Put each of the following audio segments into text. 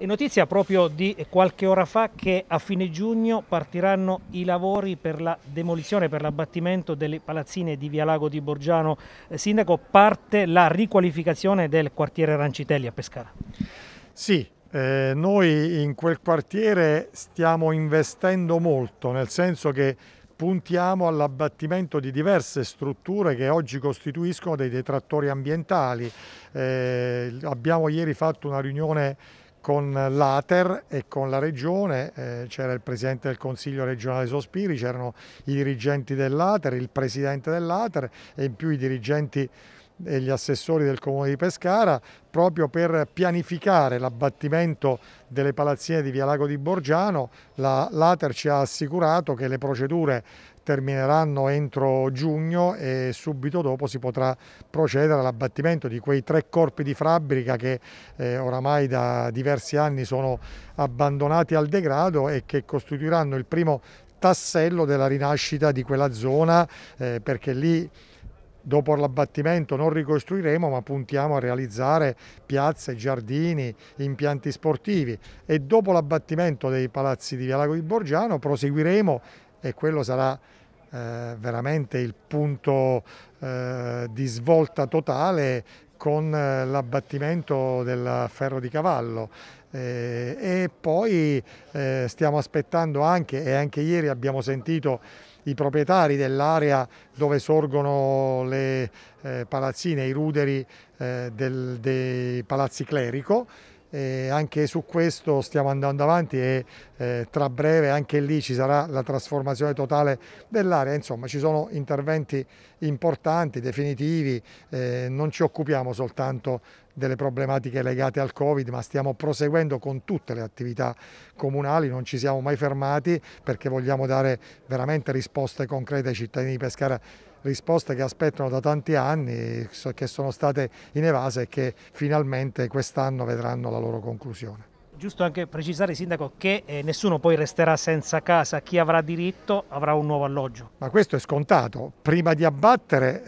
È notizia proprio di qualche ora fa che a fine giugno partiranno i lavori per la demolizione, per l'abbattimento delle palazzine di Via Lago di Borgiano. Eh, Sindaco, parte la riqualificazione del quartiere Rancitelli a Pescara. Sì, eh, noi in quel quartiere stiamo investendo molto, nel senso che puntiamo all'abbattimento di diverse strutture che oggi costituiscono dei detrattori ambientali. Eh, abbiamo ieri fatto una riunione con l'Ater e con la Regione, eh, c'era il Presidente del Consiglio regionale Sospiri, c'erano i dirigenti dell'Ater, il Presidente dell'Ater e in più i dirigenti e gli assessori del comune di Pescara proprio per pianificare l'abbattimento delle palazzine di Via Lago di Borgiano. La, L'Ater ci ha assicurato che le procedure termineranno entro giugno e subito dopo si potrà procedere all'abbattimento di quei tre corpi di fabbrica che eh, oramai da diversi anni sono abbandonati al degrado e che costituiranno il primo tassello della rinascita di quella zona eh, perché lì dopo l'abbattimento non ricostruiremo ma puntiamo a realizzare piazze, giardini, impianti sportivi e dopo l'abbattimento dei palazzi di Vialago di Borgiano proseguiremo e quello sarà eh, veramente il punto eh, di svolta totale con eh, l'abbattimento del ferro di cavallo eh, e poi eh, stiamo aspettando anche e anche ieri abbiamo sentito i proprietari dell'area dove sorgono le eh, palazzine, i ruderi eh, del, dei palazzi clerico e anche su questo stiamo andando avanti e eh, tra breve anche lì ci sarà la trasformazione totale dell'area, insomma ci sono interventi importanti, definitivi, eh, non ci occupiamo soltanto delle problematiche legate al Covid, ma stiamo proseguendo con tutte le attività comunali, non ci siamo mai fermati perché vogliamo dare veramente risposte concrete ai cittadini di Pescara risposte che aspettano da tanti anni, che sono state in evase e che finalmente quest'anno vedranno la loro conclusione. Giusto anche precisare, Sindaco, che eh, nessuno poi resterà senza casa, chi avrà diritto avrà un nuovo alloggio. Ma questo è scontato, prima di abbattere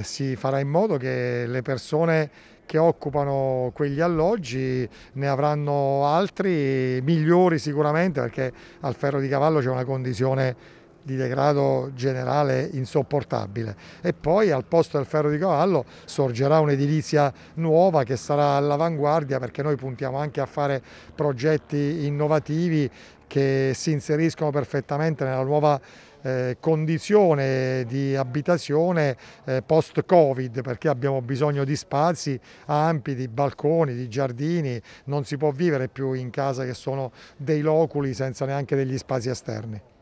eh, si farà in modo che le persone che occupano quegli alloggi, ne avranno altri migliori sicuramente perché al ferro di cavallo c'è una condizione di degrado generale insopportabile e poi al posto del ferro di cavallo sorgerà un'edilizia nuova che sarà all'avanguardia perché noi puntiamo anche a fare progetti innovativi che si inseriscono perfettamente nella nuova eh, condizione di abitazione eh, post covid perché abbiamo bisogno di spazi ampi, di balconi, di giardini, non si può vivere più in casa che sono dei loculi senza neanche degli spazi esterni.